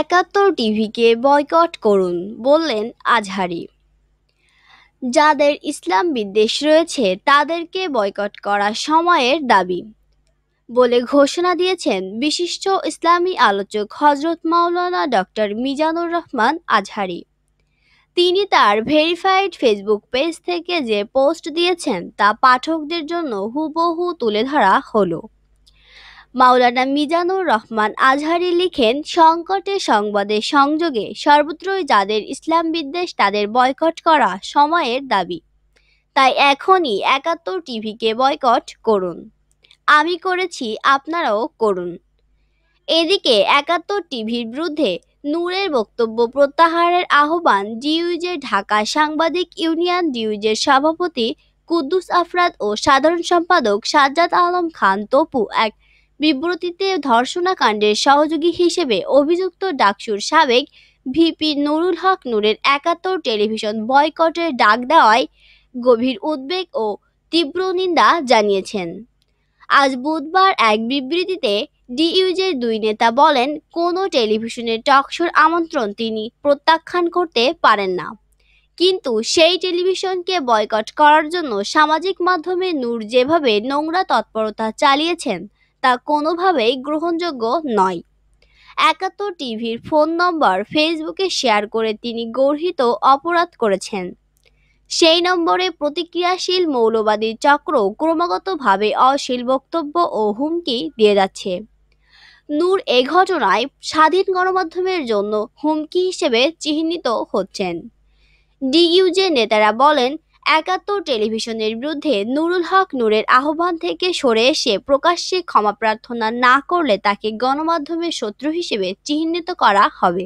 একাত্তর টিভিকে বয়কট করুন বললেন আজহারি যাদের ইসলাম বিদ্বেষ রয়েছে তাদেরকে বয়কট করা সময়ের দাবি বলে ঘোষণা দিয়েছেন বিশিষ্ট ইসলামী আলোচক হজরত মাওলানা ডক্টর মিজানুর রহমান আজহারি তিনি তার ভেরিফাইড ফেসবুক পেজ থেকে যে পোস্ট দিয়েছেন তা পাঠকদের জন্য হুবহু তুলে ধরা হলো মাওলানা মিজানুর রহমান আজহারি লিখেন সংকটে সংবাদে সংযোগে সর্বত্রই যাদের ইসলাম বিদ্বেষ তাদের বয়কট করা সময়ের দাবি তাই এখনই একাত্তর টিভিকে বয়কট করুন আমি করেছি আপনারাও করুন এদিকে একাত্তর টিভির বিরুদ্ধে নূরের বক্তব্য প্রত্যাহারের আহ্বান ডিউজের ঢাকা সাংবাদিক ইউনিয়ন ডিউজের সভাপতি কুদ্দুস আফরাদ ও সাধারণ সম্পাদক সাজ্জাদ আলম খান তপু এক বিবৃতিতে ধর্ষণাকাণ্ডের সহযোগী হিসেবে অভিযুক্ত ডাকসুর সাবেক ভিপি নুরুল হক নুরের একাত্তর টেলিভিশন বয়কটের ডাক দেওয়ায় গভীর উদ্বেগ ও তীব্র নিন্দা জানিয়েছেন আজ বুধবার এক বিবৃতিতে ডিইউজের দুই নেতা বলেন কোনো টেলিভিশনের টকশোর আমন্ত্রণ তিনি প্রত্যাখ্যান করতে পারেন না কিন্তু সেই টেলিভিশনকে বয়কট করার জন্য সামাজিক মাধ্যমে নূর যেভাবে নোংরা তৎপরতা চালিয়েছেন তা কোনোভাবেই গ্রহণযোগ্য নয় একাত্তর টিভির ফোন নম্বর ফেসবুকে শেয়ার করে তিনি গর্হিত অপরাধ করেছেন সেই নম্বরে প্রতিক্রিয়াশীল মৌলবাদী চক্র ক্রমাগতভাবে অশীল বক্তব্য ও হুমকি দিয়ে যাচ্ছে নূর এ ঘটনায় স্বাধীন গণমাধ্যমের জন্য হুমকি হিসেবে চিহ্নিত হচ্ছেন ডিইউজে নেতারা বলেন একাত্তর টেলিভিশনের বিরুদ্ধে নুরুল হক নূরের আহ্বান থেকে সরে এসে প্রকাশ্যে ক্ষমা প্রার্থনা না করলে তাকে গণমাধ্যমের শত্রু হিসেবে চিহ্নিত করা হবে